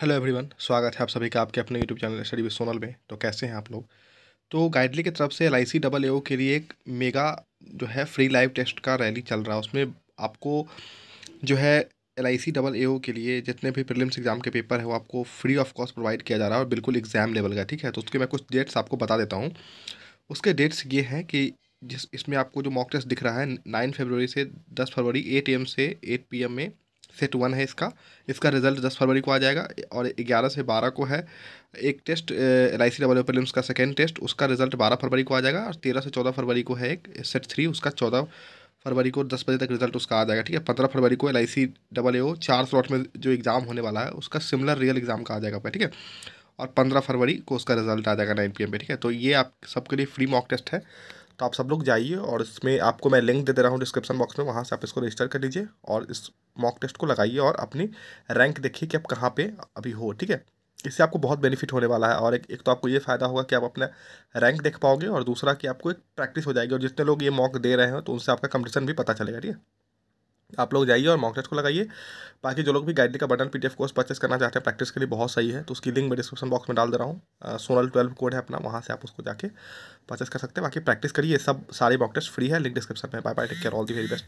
hello everyone स्वागत है आप सभी का आपके अपने यूट्यूब चैनल स्टडी सोनल में तो कैसे हैं आप लोग तो गाइडली की तरफ से एल आई डबल ए के लिए एक मेगा जो है फ्री लाइव टेस्ट का रैली चल रहा है उसमें आपको जो है एल आई डबल ए के लिए जितने भी प्रीलिम्स एग्जाम के पेपर है वो आपको फ्री ऑफ कॉस्ट प्रोवाइड किया जा रहा है और बिल्कुल एग्जाम लेवल का ठीक है तो उसके मैं कुछ डेट्स आपको बता देता हूँ उसके डेट्स ये हैं कि जिस इसमें आपको जो मॉक टेस्ट दिख रहा है नाइन फेबररी से दस फरवरी एट एम से एट पी में सेट वन है इसका इसका रिजल्ट दस फरवरी को आ जाएगा और ग्यारह से बारह को है एक टेस्ट एल आई सी का सेकेंड टेस्ट उसका रिजल्ट बारह फरवरी को आ जाएगा और तेरह से चौदह फरवरी को है एक सेट थ्री उसका चौदह फरवरी को दस बजे तक रिजल्ट उसका आ जाएगा ठीक है पंद्रह फरवरी को L I C double A ओ चार स्लॉट में जो एग्ज़ाम होने वाला है उसका सिमिलर रियल एग्ज़ाम का आ जाएगा ठीक है और पंद्रह फरवरी को उसका रिजल्ट आ जाएगा नाइन पी एम पे ठीक है तो ये आप सबके लिए फ्री मॉक टेस्ट है तो आप सब लोग जाइए और इसमें आपको मैं लिंक दे दे रहा हूँ डिस्क्रिप्शन बॉक्स में वहाँ से आप इसको रजिस्टर कर लीजिए और इस मॉक टेस्ट को लगाइए और अपनी रैंक देखिए कि आप कहाँ पर अभी हो ठीक है इससे आपको बहुत बेनिफिट होने वाला है और एक एक तो आपको ये फ़ायदा होगा कि आप अपना रैंक देख पाओगे और दूसरा कि आपको एक प्रैक्टिस हो जाएगी और जितने लोग ये मॉक दे रहे हैं तो उनसे आपका कंपटीशन भी पता चलेगा ठीक है आप लोग जाइए और मॉक टेस्ट को लगाइए बाकी जो लोग भी गाइडली का बटन पीडीएफ कोर्स परचेस करना चाहते हैं प्रैक्टिस के लिए बहुत सही है तो उसकी लिंक मैं डिस्क्रिप्शन बॉक्स में डाल दे रहा हूँ सोनल ट्वेल्व कोड है अपना वहाँ से आप उसको जाके परचेस कर सकते हैं बाकी प्रैक्टिस करिए सब सारे मॉक टेस्ट फ्री है लिंक डिस्क्रिप्शन में bye bye take care all the very best